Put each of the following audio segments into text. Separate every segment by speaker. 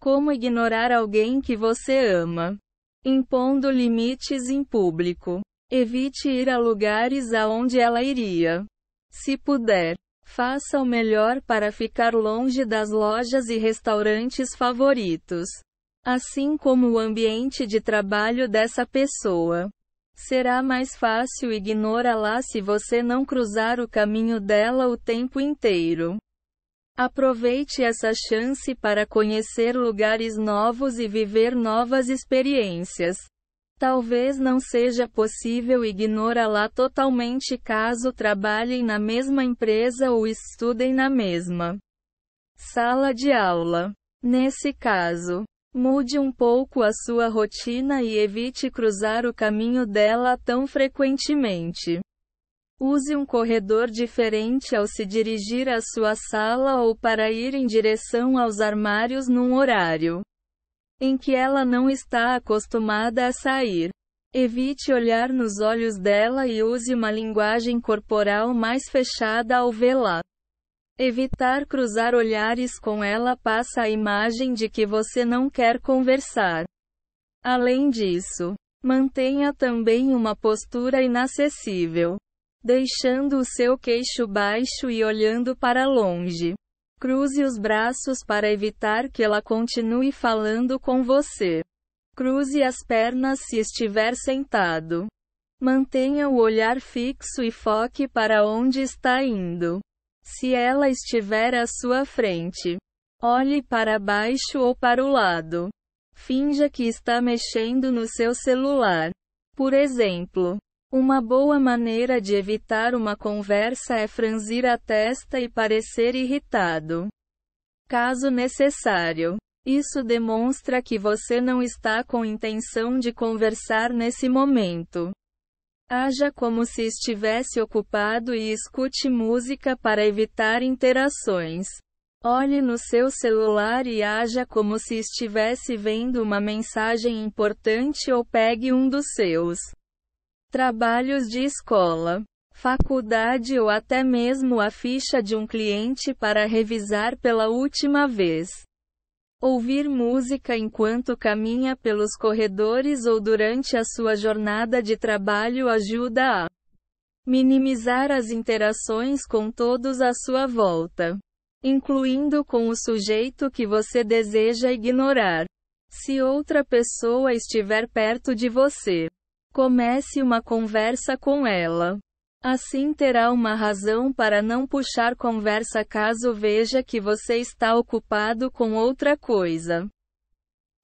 Speaker 1: Como ignorar alguém que você ama? Impondo limites em público. Evite ir a lugares aonde ela iria. Se puder, faça o melhor para ficar longe das lojas e restaurantes favoritos, assim como o ambiente de trabalho dessa pessoa. Será mais fácil ignorá-la se você não cruzar o caminho dela o tempo inteiro. Aproveite essa chance para conhecer lugares novos e viver novas experiências. Talvez não seja possível ignorá-la totalmente caso trabalhem na mesma empresa ou estudem na mesma sala de aula. Nesse caso, mude um pouco a sua rotina e evite cruzar o caminho dela tão frequentemente. Use um corredor diferente ao se dirigir à sua sala ou para ir em direção aos armários num horário em que ela não está acostumada a sair. Evite olhar nos olhos dela e use uma linguagem corporal mais fechada ao vê-la. Evitar cruzar olhares com ela passa a imagem de que você não quer conversar. Além disso, mantenha também uma postura inacessível deixando o seu queixo baixo e olhando para longe. Cruze os braços para evitar que ela continue falando com você. Cruze as pernas se estiver sentado. Mantenha o olhar fixo e foque para onde está indo. Se ela estiver à sua frente, olhe para baixo ou para o lado. Finja que está mexendo no seu celular. Por exemplo, uma boa maneira de evitar uma conversa é franzir a testa e parecer irritado. Caso necessário, isso demonstra que você não está com intenção de conversar nesse momento. Haja como se estivesse ocupado e escute música para evitar interações. Olhe no seu celular e haja como se estivesse vendo uma mensagem importante ou pegue um dos seus trabalhos de escola, faculdade ou até mesmo a ficha de um cliente para revisar pela última vez. Ouvir música enquanto caminha pelos corredores ou durante a sua jornada de trabalho ajuda a minimizar as interações com todos à sua volta, incluindo com o sujeito que você deseja ignorar. Se outra pessoa estiver perto de você, Comece uma conversa com ela. Assim terá uma razão para não puxar conversa caso veja que você está ocupado com outra coisa.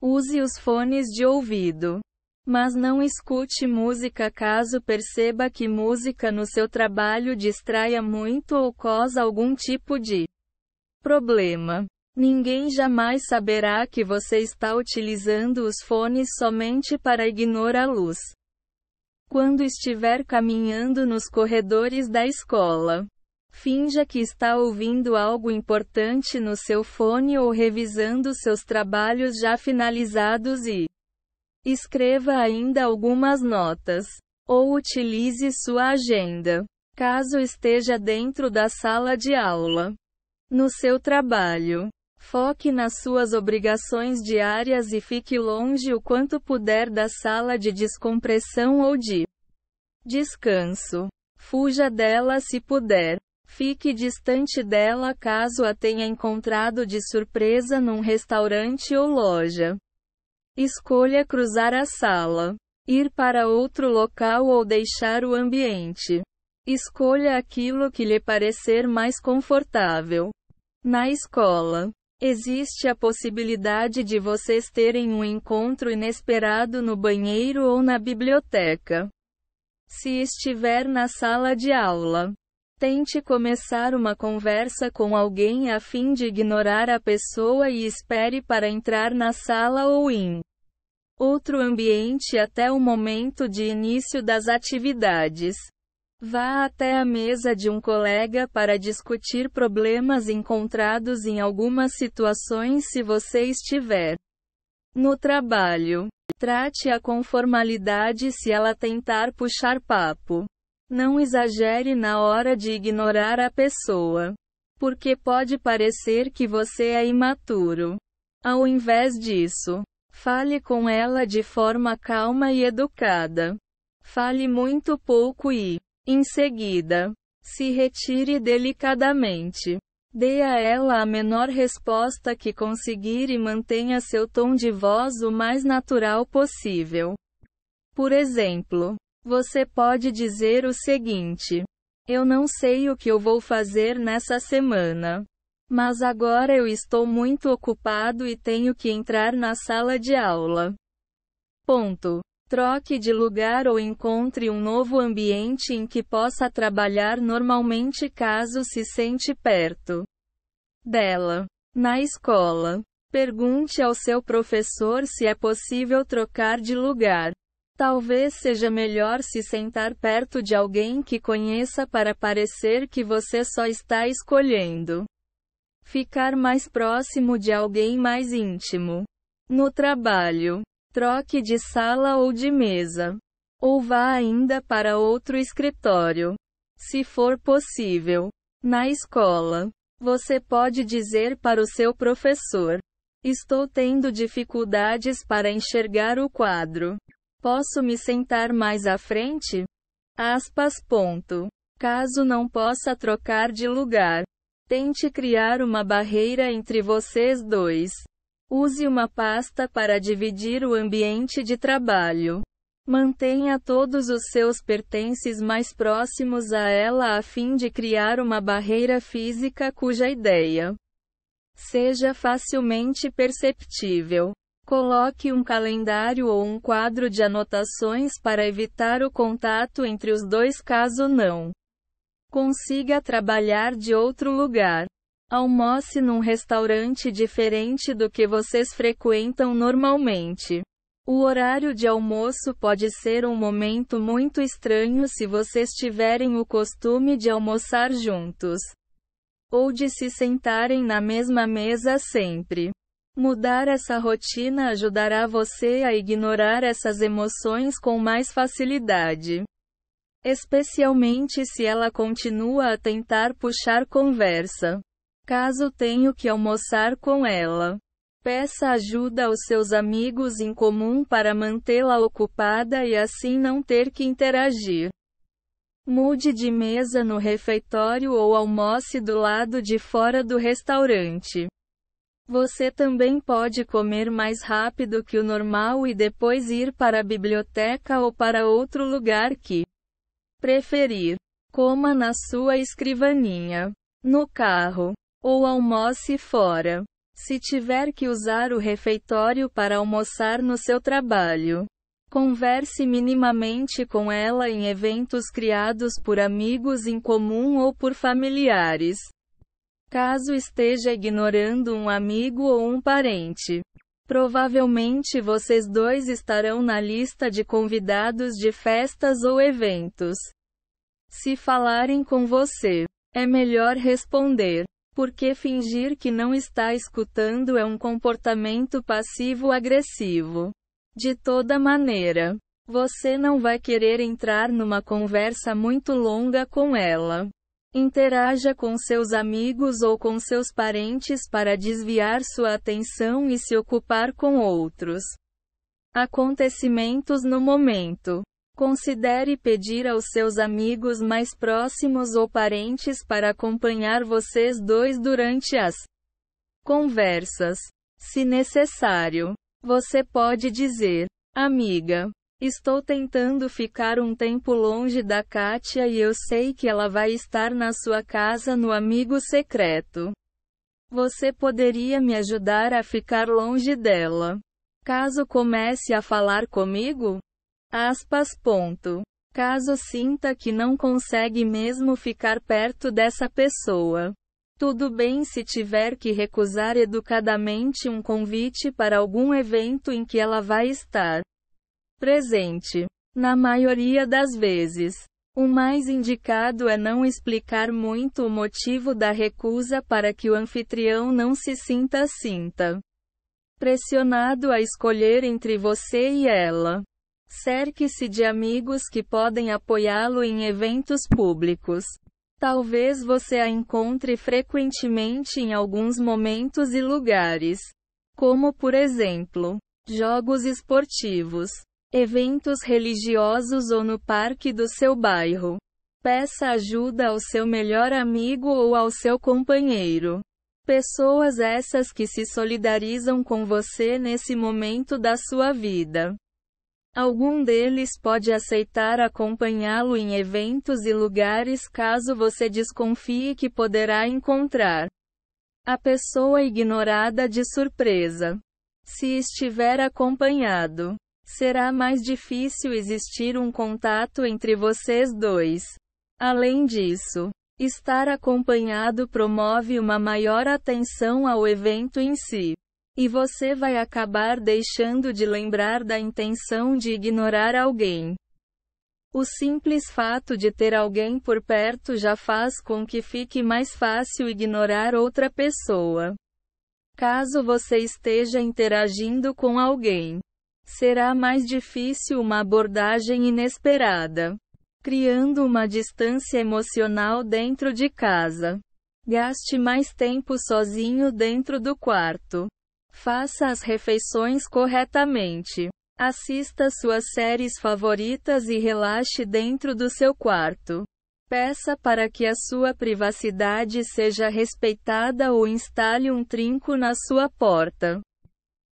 Speaker 1: Use os fones de ouvido. Mas não escute música caso perceba que música no seu trabalho distraia muito ou cause algum tipo de problema. Ninguém jamais saberá que você está utilizando os fones somente para ignorar a luz. Quando estiver caminhando nos corredores da escola, finja que está ouvindo algo importante no seu fone ou revisando seus trabalhos já finalizados e escreva ainda algumas notas ou utilize sua agenda, caso esteja dentro da sala de aula. No seu trabalho, Foque nas suas obrigações diárias e fique longe o quanto puder da sala de descompressão ou de descanso. Fuja dela se puder. Fique distante dela caso a tenha encontrado de surpresa num restaurante ou loja. Escolha cruzar a sala, ir para outro local ou deixar o ambiente. Escolha aquilo que lhe parecer mais confortável. Na escola, Existe a possibilidade de vocês terem um encontro inesperado no banheiro ou na biblioteca. Se estiver na sala de aula, tente começar uma conversa com alguém a fim de ignorar a pessoa e espere para entrar na sala ou em outro ambiente até o momento de início das atividades. Vá até a mesa de um colega para discutir problemas encontrados em algumas situações se você estiver no trabalho. Trate-a com formalidade se ela tentar puxar papo. Não exagere na hora de ignorar a pessoa, porque pode parecer que você é imaturo. Ao invés disso, fale com ela de forma calma e educada. Fale muito pouco e em seguida, se retire delicadamente. Dê a ela a menor resposta que conseguir e mantenha seu tom de voz o mais natural possível. Por exemplo, você pode dizer o seguinte: Eu não sei o que eu vou fazer nessa semana. Mas agora eu estou muito ocupado e tenho que entrar na sala de aula. Ponto. Troque de lugar ou encontre um novo ambiente em que possa trabalhar normalmente caso se sente perto dela. Na escola, pergunte ao seu professor se é possível trocar de lugar. Talvez seja melhor se sentar perto de alguém que conheça para parecer que você só está escolhendo ficar mais próximo de alguém mais íntimo. No trabalho, Troque de sala ou de mesa. Ou vá ainda para outro escritório. Se for possível. Na escola. Você pode dizer para o seu professor: Estou tendo dificuldades para enxergar o quadro. Posso me sentar mais à frente? Aspas. Ponto. Caso não possa trocar de lugar, tente criar uma barreira entre vocês dois. Use uma pasta para dividir o ambiente de trabalho. Mantenha todos os seus pertences mais próximos a ela a fim de criar uma barreira física cuja ideia seja facilmente perceptível. Coloque um calendário ou um quadro de anotações para evitar o contato entre os dois caso não consiga trabalhar de outro lugar. Almoce num restaurante diferente do que vocês frequentam normalmente. O horário de almoço pode ser um momento muito estranho se vocês tiverem o costume de almoçar juntos ou de se sentarem na mesma mesa sempre. Mudar essa rotina ajudará você a ignorar essas emoções com mais facilidade. Especialmente se ela continua a tentar puxar conversa. Caso tenha que almoçar com ela, peça ajuda aos seus amigos em comum para mantê-la ocupada e assim não ter que interagir. Mude de mesa no refeitório ou almoce do lado de fora do restaurante. Você também pode comer mais rápido que o normal e depois ir para a biblioteca ou para outro lugar que preferir. Coma na sua escrivaninha, no carro, ou almoce fora. Se tiver que usar o refeitório para almoçar no seu trabalho, converse minimamente com ela em eventos criados por amigos em comum ou por familiares. Caso esteja ignorando um amigo ou um parente, provavelmente vocês dois estarão na lista de convidados de festas ou eventos. Se falarem com você, é melhor responder: porque fingir que não está escutando é um comportamento passivo-agressivo. De toda maneira, você não vai querer entrar numa conversa muito longa com ela. Interaja com seus amigos ou com seus parentes para desviar sua atenção e se ocupar com outros acontecimentos no momento. Considere pedir aos seus amigos mais próximos ou parentes para acompanhar vocês dois durante as conversas. Se necessário, você pode dizer: Amiga, estou tentando ficar um tempo longe da Kátia e eu sei que ela vai estar na sua casa no Amigo Secreto. Você poderia me ajudar a ficar longe dela? Caso comece a falar comigo? Aspas. Ponto. Caso sinta que não consegue mesmo ficar perto dessa pessoa. Tudo bem se tiver que recusar educadamente um convite para algum evento em que ela vai estar presente. Na maioria das vezes, o mais indicado é não explicar muito o motivo da recusa para que o anfitrião não se sinta sinta pressionado a escolher entre você e ela. Cerque-se de amigos que podem apoiá-lo em eventos públicos. Talvez você a encontre frequentemente em alguns momentos e lugares, como por exemplo, jogos esportivos, eventos religiosos ou no parque do seu bairro. Peça ajuda ao seu melhor amigo ou ao seu companheiro. Pessoas essas que se solidarizam com você nesse momento da sua vida. Algum deles pode aceitar acompanhá-lo em eventos e lugares caso você desconfie que poderá encontrar a pessoa ignorada de surpresa. Se estiver acompanhado, será mais difícil existir um contato entre vocês dois. Além disso, estar acompanhado promove uma maior atenção ao evento em si. E você vai acabar deixando de lembrar da intenção de ignorar alguém. O simples fato de ter alguém por perto já faz com que fique mais fácil ignorar outra pessoa. Caso você esteja interagindo com alguém, será mais difícil uma abordagem inesperada, criando uma distância emocional dentro de casa. Gaste mais tempo sozinho dentro do quarto. Faça as refeições corretamente. Assista suas séries favoritas e relaxe dentro do seu quarto. Peça para que a sua privacidade seja respeitada ou instale um trinco na sua porta.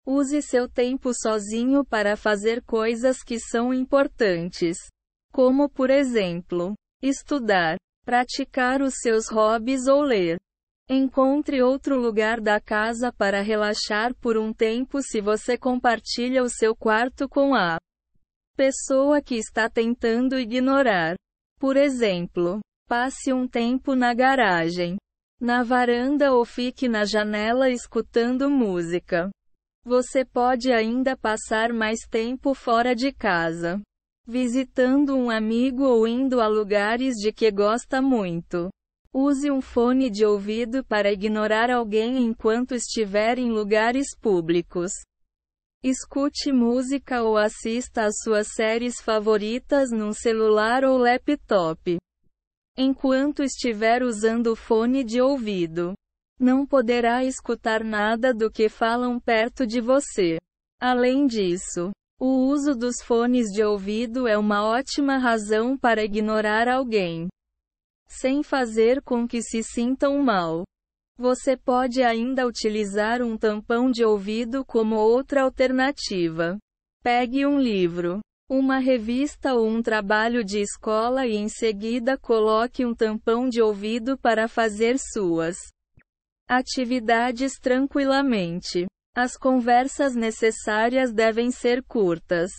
Speaker 1: Use seu tempo sozinho para fazer coisas que são importantes, como, por exemplo, estudar, praticar os seus hobbies ou ler. Encontre outro lugar da casa para relaxar por um tempo se você compartilha o seu quarto com a pessoa que está tentando ignorar. Por exemplo, passe um tempo na garagem, na varanda ou fique na janela escutando música. Você pode ainda passar mais tempo fora de casa, visitando um amigo ou indo a lugares de que gosta muito. Use um fone de ouvido para ignorar alguém enquanto estiver em lugares públicos. Escute música ou assista às suas séries favoritas num celular ou laptop. Enquanto estiver usando o fone de ouvido, não poderá escutar nada do que falam perto de você. Além disso, o uso dos fones de ouvido é uma ótima razão para ignorar alguém sem fazer com que se sintam mal. Você pode ainda utilizar um tampão de ouvido como outra alternativa. Pegue um livro, uma revista ou um trabalho de escola e em seguida coloque um tampão de ouvido para fazer suas atividades tranquilamente. As conversas necessárias devem ser curtas,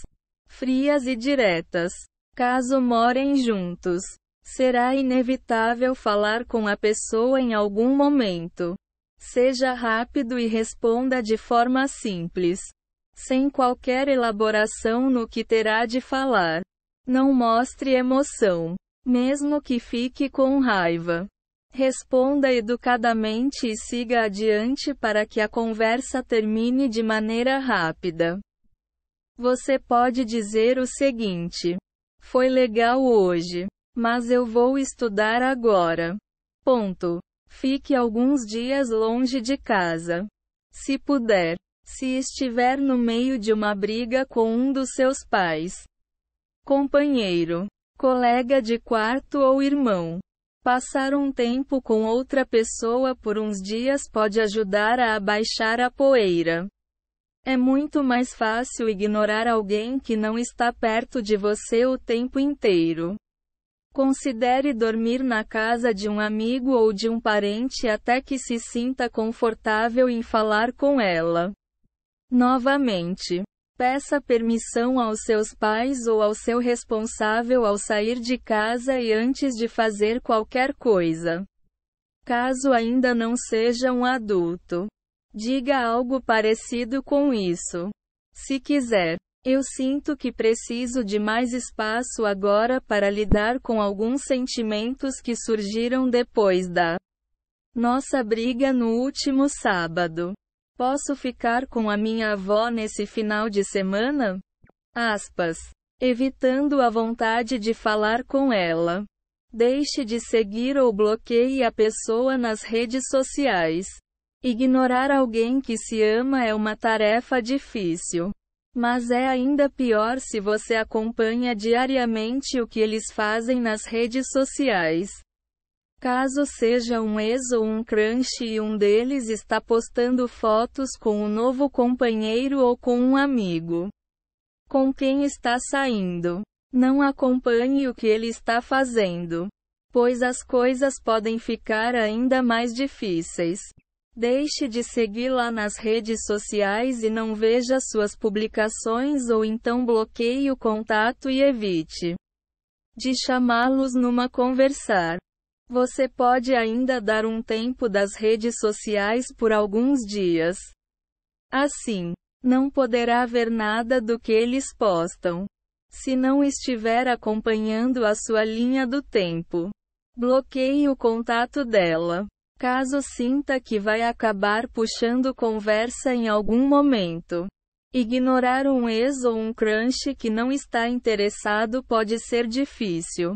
Speaker 1: frias e diretas. Caso morem juntos, Será inevitável falar com a pessoa em algum momento. Seja rápido e responda de forma simples, sem qualquer elaboração no que terá de falar. Não mostre emoção, mesmo que fique com raiva. Responda educadamente e siga adiante para que a conversa termine de maneira rápida. Você pode dizer o seguinte: Foi legal hoje. Mas eu vou estudar agora. Ponto. Fique alguns dias longe de casa. Se puder. Se estiver no meio de uma briga com um dos seus pais, companheiro, colega de quarto ou irmão, passar um tempo com outra pessoa por uns dias pode ajudar a abaixar a poeira. É muito mais fácil ignorar alguém que não está perto de você o tempo inteiro. Considere dormir na casa de um amigo ou de um parente até que se sinta confortável em falar com ela. Novamente, peça permissão aos seus pais ou ao seu responsável ao sair de casa e antes de fazer qualquer coisa. Caso ainda não seja um adulto, diga algo parecido com isso. Se quiser, eu sinto que preciso de mais espaço agora para lidar com alguns sentimentos que surgiram depois da nossa briga no último sábado. Posso ficar com a minha avó nesse final de semana? Aspas. Evitando a vontade de falar com ela. Deixe de seguir ou bloqueie a pessoa nas redes sociais. Ignorar alguém que se ama é uma tarefa difícil. Mas é ainda pior se você acompanha diariamente o que eles fazem nas redes sociais. Caso seja um ex ou um crunch e um deles está postando fotos com um novo companheiro ou com um amigo com quem está saindo. Não acompanhe o que ele está fazendo, pois as coisas podem ficar ainda mais difíceis. Deixe de segui-la nas redes sociais e não veja suas publicações ou então bloqueie o contato e evite de chamá-los numa conversar. Você pode ainda dar um tempo das redes sociais por alguns dias. Assim, não poderá ver nada do que eles postam. Se não estiver acompanhando a sua linha do tempo, bloqueie o contato dela caso sinta que vai acabar puxando conversa em algum momento. Ignorar um ex ou um crunch que não está interessado pode ser difícil.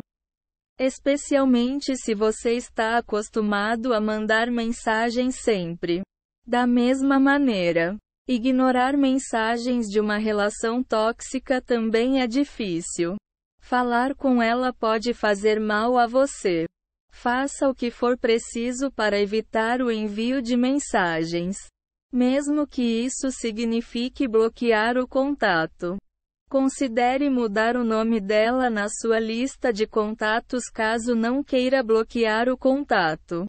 Speaker 1: Especialmente se você está acostumado a mandar mensagem sempre. Da mesma maneira, ignorar mensagens de uma relação tóxica também é difícil. Falar com ela pode fazer mal a você. Faça o que for preciso para evitar o envio de mensagens. Mesmo que isso signifique bloquear o contato. Considere mudar o nome dela na sua lista de contatos caso não queira bloquear o contato.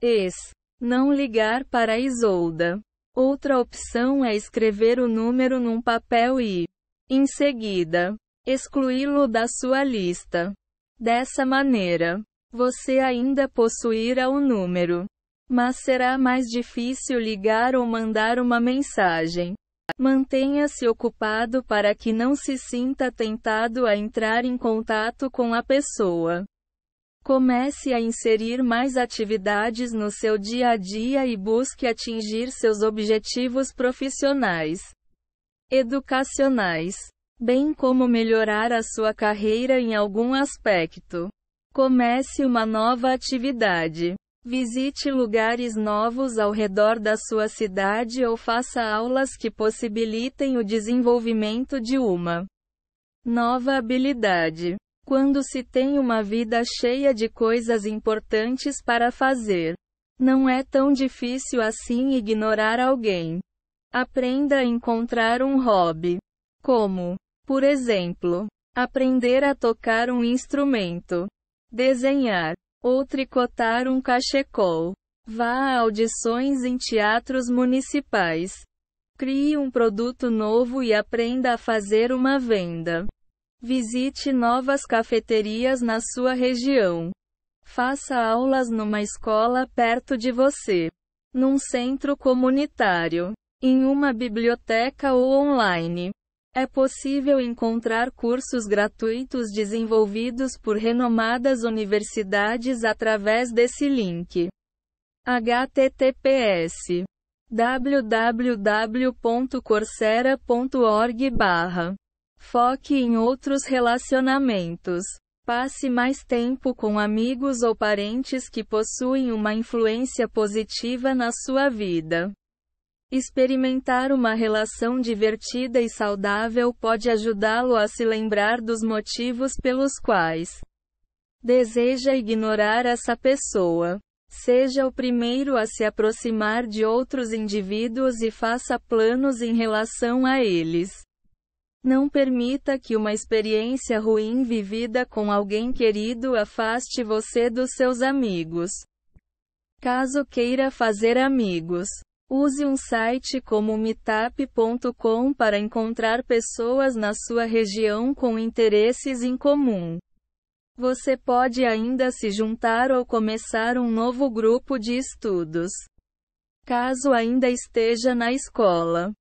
Speaker 1: Ex. Não ligar para Isolda. Outra opção é escrever o número num papel e, em seguida, excluí-lo da sua lista. Dessa maneira, você ainda possuirá o número. Mas será mais difícil ligar ou mandar uma mensagem. Mantenha-se ocupado para que não se sinta tentado a entrar em contato com a pessoa. Comece a inserir mais atividades no seu dia a dia e busque atingir seus objetivos profissionais, educacionais, bem como melhorar a sua carreira em algum aspecto. Comece uma nova atividade. Visite lugares novos ao redor da sua cidade ou faça aulas que possibilitem o desenvolvimento de uma nova habilidade. Quando se tem uma vida cheia de coisas importantes para fazer, não é tão difícil assim ignorar alguém. Aprenda a encontrar um hobby. Como, por exemplo, aprender a tocar um instrumento desenhar ou tricotar um cachecol. Vá a audições em teatros municipais. Crie um produto novo e aprenda a fazer uma venda. Visite novas cafeterias na sua região. Faça aulas numa escola perto de você, num centro comunitário, em uma biblioteca ou online. É possível encontrar cursos gratuitos desenvolvidos por renomadas universidades através desse link. https www.coursera.org Foque em outros relacionamentos. Passe mais tempo com amigos ou parentes que possuem uma influência positiva na sua vida. Experimentar uma relação divertida e saudável pode ajudá-lo a se lembrar dos motivos pelos quais deseja ignorar essa pessoa. Seja o primeiro a se aproximar de outros indivíduos e faça planos em relação a eles. Não permita que uma experiência ruim vivida com alguém querido afaste você dos seus amigos. Caso queira fazer amigos, Use um site como meetup.com para encontrar pessoas na sua região com interesses em comum. Você pode ainda se juntar ou começar um novo grupo de estudos. Caso ainda esteja na escola.